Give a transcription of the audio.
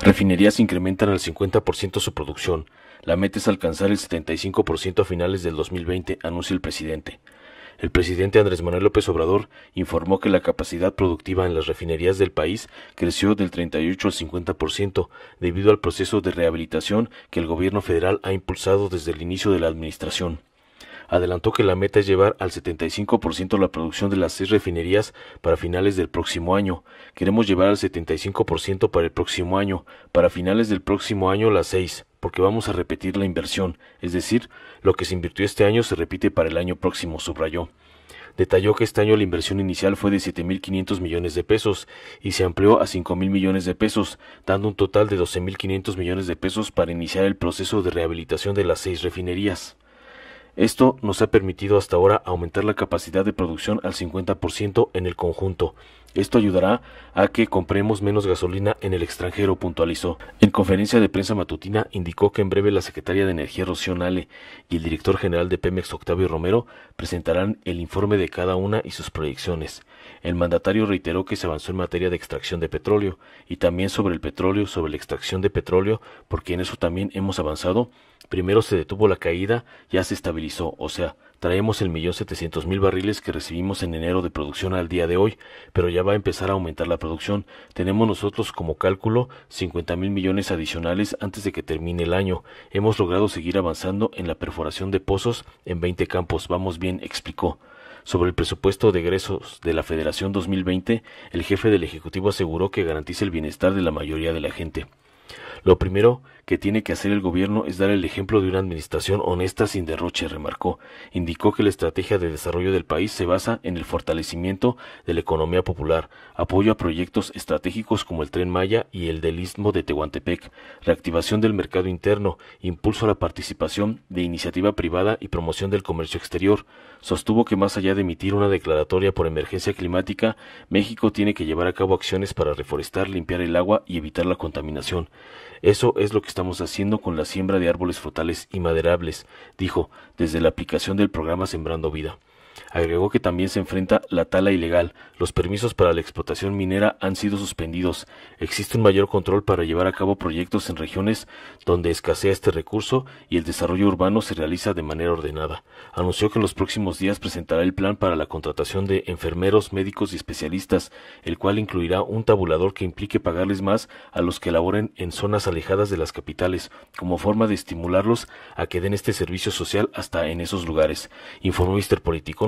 Refinerías incrementan al 50% su producción. La meta es alcanzar el 75% a finales del 2020, anuncia el presidente. El presidente Andrés Manuel López Obrador informó que la capacidad productiva en las refinerías del país creció del 38 al 50% debido al proceso de rehabilitación que el gobierno federal ha impulsado desde el inicio de la administración adelantó que la meta es llevar al 75% la producción de las seis refinerías para finales del próximo año. Queremos llevar al 75% para el próximo año, para finales del próximo año las seis, porque vamos a repetir la inversión, es decir, lo que se invirtió este año se repite para el año próximo, subrayó. Detalló que este año la inversión inicial fue de 7.500 millones de pesos y se amplió a 5.000 millones de pesos, dando un total de 12.500 millones de pesos para iniciar el proceso de rehabilitación de las seis refinerías. Esto nos ha permitido hasta ahora aumentar la capacidad de producción al 50% en el conjunto esto ayudará a que compremos menos gasolina en el extranjero, puntualizó. En conferencia de prensa matutina indicó que en breve la secretaria de Energía Rocío Nale y el director general de Pemex Octavio Romero presentarán el informe de cada una y sus proyecciones. El mandatario reiteró que se avanzó en materia de extracción de petróleo y también sobre el petróleo, sobre la extracción de petróleo, porque en eso también hemos avanzado. Primero se detuvo la caída, ya se estabilizó, o sea, Traemos el millón setecientos mil barriles que recibimos en enero de producción al día de hoy, pero ya va a empezar a aumentar la producción. Tenemos nosotros como cálculo cincuenta mil millones adicionales antes de que termine el año. Hemos logrado seguir avanzando en la perforación de pozos en veinte campos. Vamos bien, explicó. Sobre el presupuesto de egresos de la Federación 2020, el jefe del Ejecutivo aseguró que garantiza el bienestar de la mayoría de la gente. Lo primero que tiene que hacer el gobierno es dar el ejemplo de una administración honesta sin derroche, remarcó. Indicó que la estrategia de desarrollo del país se basa en el fortalecimiento de la economía popular, apoyo a proyectos estratégicos como el tren Maya y el del Istmo de Tehuantepec, reactivación del mercado interno, impulso a la participación de iniciativa privada y promoción del comercio exterior. Sostuvo que más allá de emitir una declaratoria por emergencia climática, México tiene que llevar a cabo acciones para reforestar, limpiar el agua y evitar la contaminación. Eso es lo que estamos haciendo con la siembra de árboles frutales y maderables, dijo, desde la aplicación del programa Sembrando Vida. Agregó que también se enfrenta la tala ilegal. Los permisos para la explotación minera han sido suspendidos. Existe un mayor control para llevar a cabo proyectos en regiones donde escasea este recurso y el desarrollo urbano se realiza de manera ordenada. Anunció que en los próximos días presentará el plan para la contratación de enfermeros, médicos y especialistas, el cual incluirá un tabulador que implique pagarles más a los que laboren en zonas alejadas de las capitales, como forma de estimularlos a que den este servicio social hasta en esos lugares, informó Mr. Político